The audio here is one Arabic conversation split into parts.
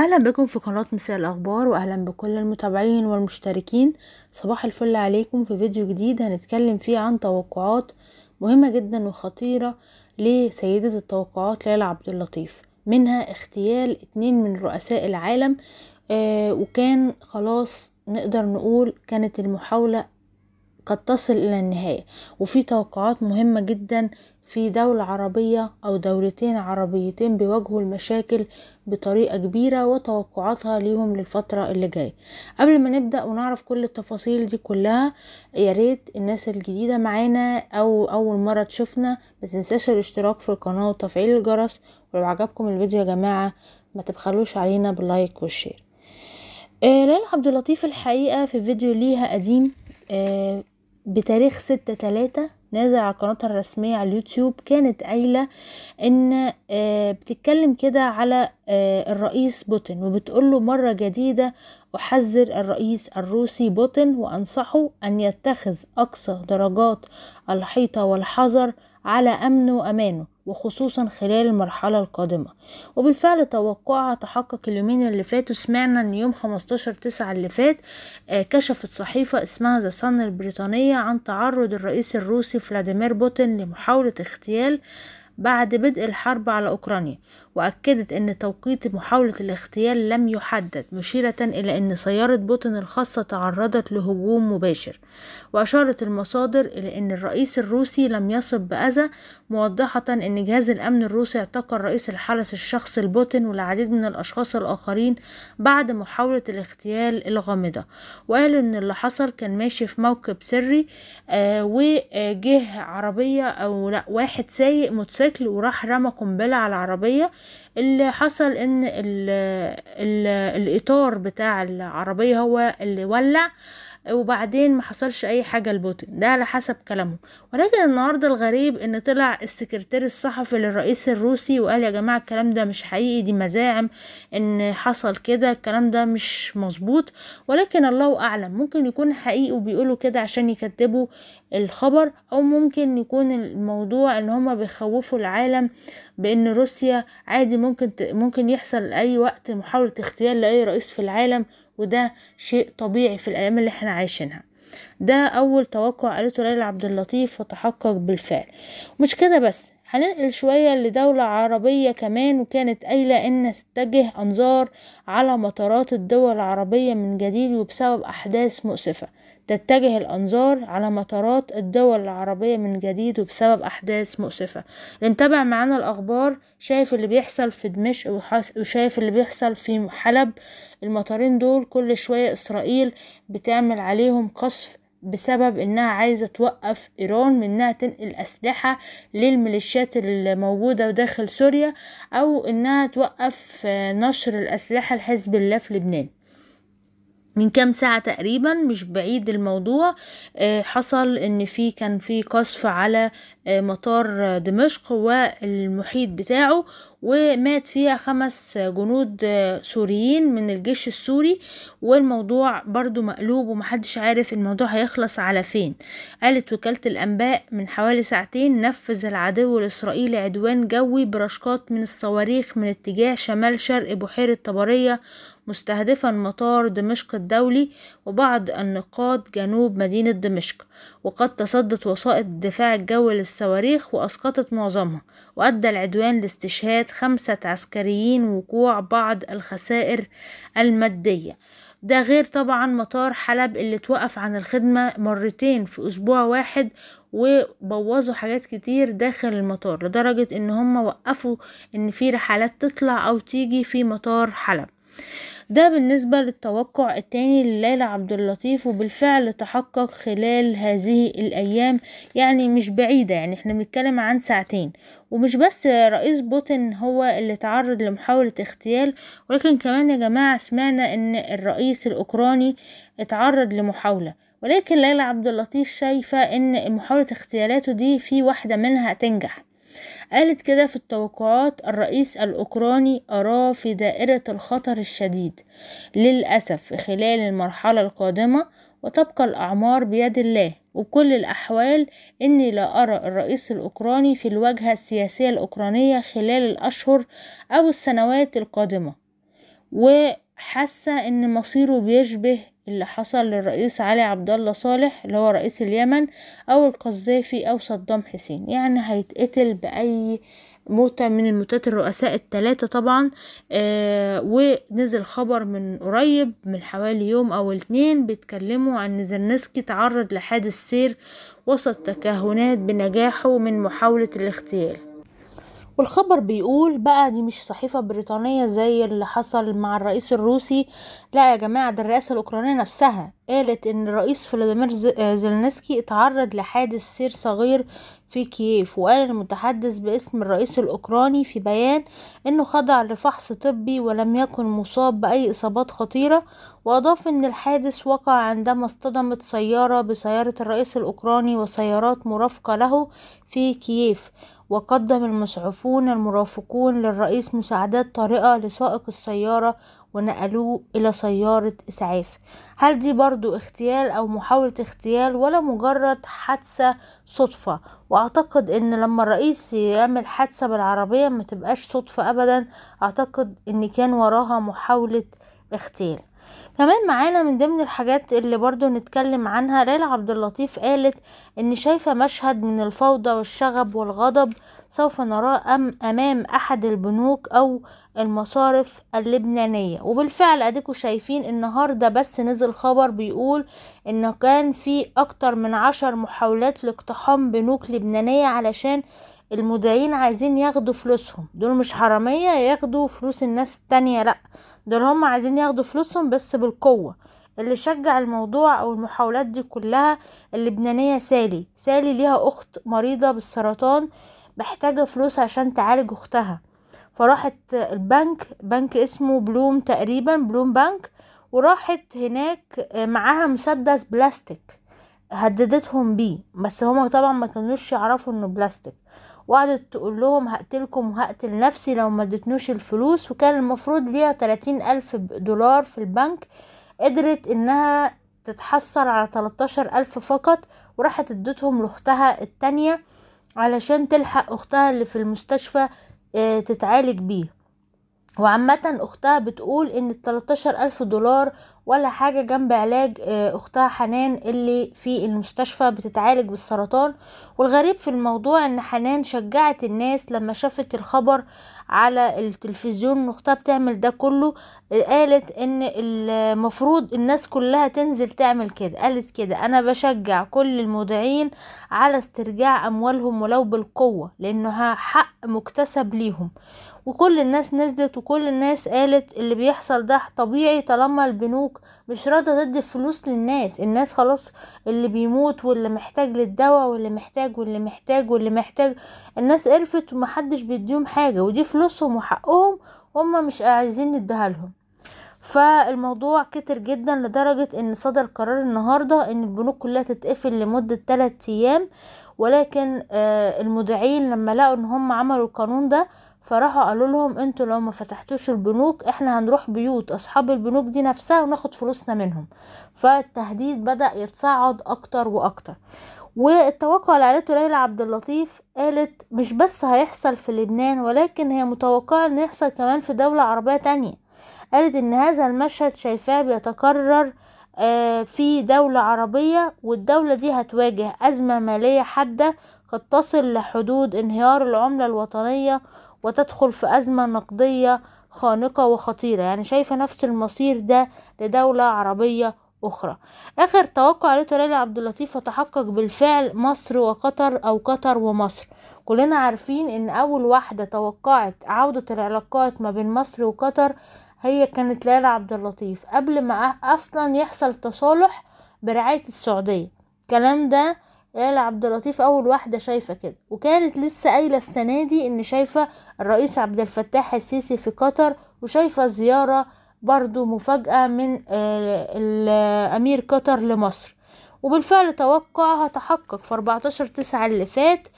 اهلا بكم في قناة مساء الاخبار واهلا بكل المتابعين والمشتركين صباح الفل عليكم في فيديو جديد هنتكلم فيه عن توقعات مهمة جدا وخطيرة لسيدة التوقعات ليلى عبد اللطيف منها اغتيال اتنين من رؤساء العالم آه وكان خلاص نقدر نقول كانت المحاولة قد تصل إلى النهاية وفي توقعات مهمة جدا في دولة عربية أو دولتين عربيتين بيواجهوا المشاكل بطريقة كبيرة وتوقعاتها ليهم للفترة اللي جاية قبل ما نبدأ ونعرف كل التفاصيل دي كلها يا ريت الناس الجديدة معانا أو أول مرة تشوفنا ما تنساش الاشتراك في القناة وتفعيل الجرس ولو عجبكم الفيديو يا جماعة ما تبخلوش علينا باللايك والشير آه، ليلى عبد اللطيف الحقيقة في فيديو ليها قديم آه، بتاريخ ستة تلاتة نازل على قناتها الرسمية على اليوتيوب كانت قايلة ان آه، بتتكلم كده على آه، الرئيس بوتين وبتقوله مرة جديدة أحذر الرئيس الروسي بوتين وأنصحه أن يتخذ أقصى درجات الحيطة والحذر على أمنه وأمانه وخصوصا خلال المرحلة القادمة وبالفعل توقعها تحقق اليومين اللي فاتوا سمعنا ان يوم 15 تسعة اللي فات آه، كشفت صحيفة اسمها ذا صن البريطانية عن تعرض الرئيس الروسي فلاديمير بوتين لمحاولة اغتيال بعد بدء الحرب على أوكرانيا وأكدت أن توقيت محاولة الاغتيال لم يحدد مشيرة إلى أن سيارة بوتين الخاصة تعرضت لهجوم مباشر وأشارت المصادر إلى أن الرئيس الروسي لم يصب بأذى موضحة أن جهاز الأمن الروسي اعتقل رئيس الحرس الشخصي البوتين والعديد من الأشخاص الآخرين بعد محاولة الاغتيال الغامضة وقالوا أن اللي حصل كان ماشي في موكب سري آه وجه عربية أو لا واحد سايق متسجل الموتوسيكل وراح رمى قنبلة على العربية اللي حصل ان الـ الـ الاطار بتاع العربية هو اللي ولع وبعدين ما حصلش اي حاجه لبوتين ده على حسب كلامهم ولكن النهارده الغريب ان طلع السكرتير الصحفي للرئيس الروسي وقال يا جماعه الكلام ده مش حقيقي دي مزاعم ان حصل كده الكلام ده مش مظبوط ولكن الله اعلم ممكن يكون حقيقي وبيقولوا كده عشان يكتبوا الخبر او ممكن يكون الموضوع ان هما بيخوفوا العالم بان روسيا عادي ممكن ممكن يحصل اي وقت محاوله اغتيال لاي رئيس في العالم وده شيء طبيعي في الأيام اللي احنا عايشينها ده أول توقع قالته ليلى عبد اللطيف وتحقق بالفعل مش كده بس هننقل شوية لدولة عربية كمان وكانت قايلة إن تتجه أنظار على مطارات الدول العربية من جديد وبسبب أحداث مؤسفة تتجه الأنظار على مطارات الدول العربية من جديد وبسبب أحداث مؤسفة اللي متابع معانا الأخبار شايف اللي بيحصل في دمشق وشايف اللي بيحصل في حلب المطارين دول كل شوية إسرائيل بتعمل عليهم قصف بسبب انها عايزه توقف ايران من انها تنقل اسلحه للميليشيات الموجوده داخل سوريا او انها توقف آه، نشر الاسلحه لحزب الله في لبنان من كام ساعة تقريبا مش بعيد الموضوع آه، حصل ان في كان في قصف على آه، مطار دمشق والمحيط بتاعه ومات فيها خمس جنود آه، سوريين من الجيش السوري والموضوع برضو مقلوب ومحدش عارف الموضوع هيخلص على فين قالت وكالة الأنباء من حوالي ساعتين نفذ العدو الإسرائيلي عدوان جوي برشقات من الصواريخ من اتجاه شمال شرق بحيرة طبرية مستهدفا مطار دمشق الدولي وبعض النقاط جنوب مدينة دمشق وقد تصدت وسائط الدفاع الجوي للصواريخ وأسقطت معظمها وأدى العدوان لاستشهاد خمسة عسكريين وقوع بعض الخسائر المادية ده غير طبعا مطار حلب اللي توقف عن الخدمة مرتين في أسبوع واحد وبوظوا حاجات كتير داخل المطار لدرجة ان هم وقفوا ان في رحلات تطلع او تيجي في مطار حلب ده بالنسبة للتوقع التاني لليلى عبد اللطيف وبالفعل تحقق خلال هذه الأيام يعني مش بعيدة يعني احنا بنتكلم عن ساعتين ومش بس رئيس بوتين هو اللي تعرض لمحاولة اغتيال ولكن كمان يا جماعة سمعنا ان الرئيس الأوكراني اتعرض لمحاولة ولكن ليلى عبد اللطيف شايفة ان محاولة اغتيالاته دي في واحدة منها تنجح قالت كده في التوقعات الرئيس الأوكراني أراه في دائرة الخطر الشديد للأسف خلال المرحلة القادمة وتبقى الأعمار بيد الله وكل الأحوال إني لا أرى الرئيس الأوكراني في الواجهة السياسية الأوكرانية خلال الأشهر أو السنوات القادمة وحاسة إن مصيره بيشبه اللي حصل للرئيس علي عبد الله صالح اللي هو رئيس اليمن او القذافي او صدام حسين يعني هيتقتل باي موتة من الموتات الرؤساء الثلاثة طبعا آه ونزل خبر من قريب من حوالي يوم او اتنين بيتكلموا عن زرنسكي تعرض لحادث سير وسط تكهنات بنجاحه من محاولة الاغتيال والخبر بيقول بقى دي مش صحيفة بريطانية زي اللي حصل مع الرئيس الروسي لا يا جماعة ده الرئاسة الأوكرانية نفسها قالت إن الرئيس فلاديمير آه، زيلنسكي اتعرض لحادث سير صغير في كييف وقال المتحدث باسم الرئيس الأوكراني في بيان إنه خضع لفحص طبي ولم يكن مصاب بأي إصابات خطيرة وأضاف إن الحادث وقع عندما اصطدمت سيارة بسيارة الرئيس الأوكراني وسيارات مرافقة له في كييف وقدم المسعفون المرافقون للرئيس مساعدات طارئة لسائق السيارة ونقلوه إلى سيارة إسعاف هل دي برضو اغتيال أو محاولة اغتيال ولا مجرد حادثة صدفة وأعتقد إن لما الرئيس يعمل حادثة بالعربية ما تبقاش صدفة أبدا أعتقد إن كان وراها محاولة اغتيال كمان معانا من ضمن الحاجات اللي برضو نتكلم عنها ليلى عبد اللطيف قالت ان شايفة مشهد من الفوضى والشغب والغضب سوف نراه أم امام احد البنوك او المصارف اللبنانية وبالفعل اديكوا شايفين النهاردة بس نزل خبر بيقول ان كان في اكتر من عشر محاولات لاقتحام بنوك لبنانية علشان المدعين عايزين ياخدوا فلوسهم دول مش حرامية ياخدوا فلوس الناس التانية لا دول هم عايزين ياخدوا فلوسهم بس بالقوة اللي شجع الموضوع او المحاولات دي كلها اللبنانية سالي سالي ليها اخت مريضة بالسرطان محتاجة فلوس عشان تعالج اختها فراحت البنك بنك اسمه بلوم تقريبا بلوم بنك وراحت هناك معاها مسدس بلاستيك هددتهم بيه بس هما طبعا ما كانوش يعرفوا انه بلاستيك وقعدت تقول لهم هقتلكم وهقتل نفسي لو ما ادتنوش الفلوس وكان المفروض ليها تلاتين الف دولار في البنك قدرت انها تتحصل على تلتاشر الف فقط وراحت ادتهم لاختها التانية علشان تلحق اختها اللي في المستشفى آه، تتعالج بيه وعامة اختها بتقول ان التلتاشر الف دولار ولا حاجة جنب علاج آه، أختها حنان اللي في المستشفى بتتعالج بالسرطان والغريب في الموضوع إن حنان شجعت الناس لما شافت الخبر على التلفزيون إن أختها بتعمل ده كله آه، قالت إن المفروض الناس كلها تنزل تعمل كده قالت كده أنا بشجع كل المودعين على استرجاع أموالهم ولو بالقوة لأنها حق مكتسب ليهم وكل الناس نزلت وكل الناس قالت اللي بيحصل ده طبيعي طالما البنوك ابوك مش راضيه تدي فلوس للناس الناس خلاص اللي بيموت واللي محتاج للدواء واللي محتاج واللي محتاج واللي محتاج الناس قرفت ومحدش بيديهم حاجه ودي فلوسهم وحقهم وهم مش عايزين نديها لهم فالموضوع كتر جدا لدرجة ان صدر قرار النهاردة ان البنوك كلها تتقفل لمدة 3 ايام ولكن آه، المذيعين لما لقوا ان هم عملوا القانون ده فراحوا قالوا لهم انتوا لو ما فتحتوش البنوك احنا هنروح بيوت اصحاب البنوك دي نفسها وناخد فلوسنا منهم فالتهديد بدا يتصاعد اكتر واكتر والتوقع اللي قالته ليلى عبد اللطيف قالت مش بس هيحصل في لبنان ولكن هي متوقعه ان يحصل كمان في دوله عربيه تانية قالت ان هذا المشهد شايفاه بيتكرر آه، في دولة عربية والدولة دي هتواجه أزمة مالية حادة قد تصل لحدود انهيار العملة الوطنية وتدخل في أزمة نقدية خانقة وخطيرة يعني شايفة نفس المصير ده لدولة عربية أخرى آخر توقع لتلالي عبد اللطيف وتحقق بالفعل مصر وقطر أو قطر ومصر كلنا عارفين إن أول واحدة توقعت عودة العلاقات ما بين مصر وقطر هي كانت ليلى عبد اللطيف قبل ما أصلا يحصل تصالح برعاية السعودية الكلام ده قال عبد اللطيف اول واحده شايفه كده وكانت لسه قايله السنه دي ان شايفه الرئيس عبد الفتاح السيسي في قطر وشايفه زياره برضو مفاجاه من آه، امير قطر لمصر وبالفعل توقعها تحقق في 14 تسعة اللي فات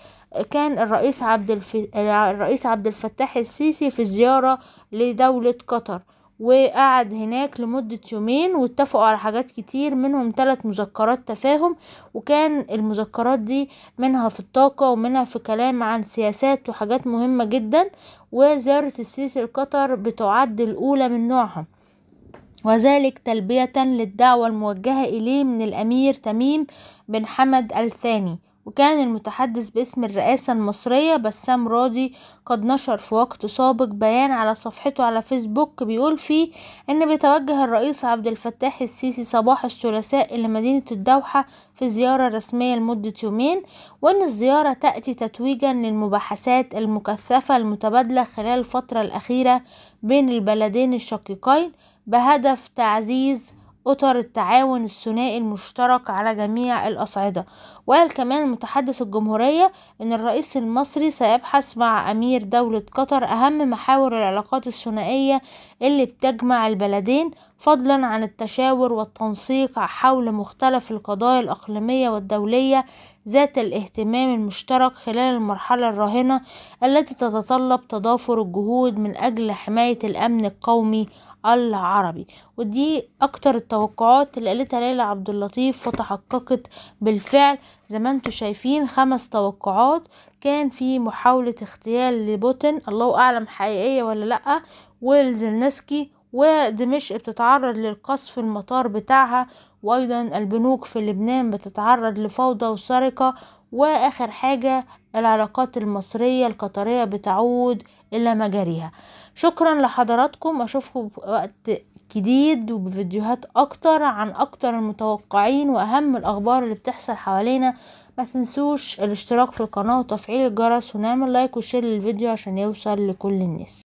كان الرئيس عبد الف... الرئيس عبد الفتاح السيسي في زيارة لدولة قطر وقعد هناك لمدة يومين واتفقوا على حاجات كتير منهم ثلاث مذكرات تفاهم وكان المذكرات دي منها في الطاقة ومنها في كلام عن سياسات وحاجات مهمة جدا وزيارة السيسي القطر بتعد الأولى من نوعها وذلك تلبية للدعوة الموجهة إليه من الأمير تميم بن حمد الثاني وكان المتحدث باسم الرئاسة المصرية بسام راضي قد نشر في وقت سابق بيان على صفحته على فيسبوك بيقول فيه أن بيتوجه الرئيس عبد الفتاح السيسي صباح الثلاثاء إلى مدينة الدوحة في زيارة رسمية لمدة يومين وأن الزيارة تأتي تتويجا للمباحثات المكثفة المتبادلة خلال الفترة الأخيرة بين البلدين الشقيقين بهدف تعزيز أطر التعاون الثنائي المشترك على جميع الأصعدة وقال كمان متحدث الجمهورية إن الرئيس المصري سيبحث مع أمير دولة قطر أهم محاور العلاقات الثنائية اللي بتجمع البلدين فضلا عن التشاور والتنسيق حول مختلف القضايا الإقليمية والدولية ذات الاهتمام المشترك خلال المرحلة الراهنة التي تتطلب تضافر الجهود من أجل حماية الأمن القومي العربي ودي أكتر التوقعات اللي قالتها ليلى عبد اللطيف وتحققت بالفعل زي ما انتم شايفين خمس توقعات كان في محاولة اغتيال لبوتين الله أعلم حقيقية ولا لأ والزلنسكي ودمشق بتتعرض للقصف في المطار بتاعها وأيضا البنوك في لبنان بتتعرض لفوضى وسرقة واخر حاجة العلاقات المصرية القطرية بتعود الى مجاريها شكرا لحضراتكم اشوفكم في وقت جديد وبفيديوهات اكتر عن اكتر المتوقعين واهم الاخبار اللي بتحصل حوالينا ما تنسوش الاشتراك في القناة وتفعيل الجرس ونعمل لايك وشير للفيديو عشان يوصل لكل الناس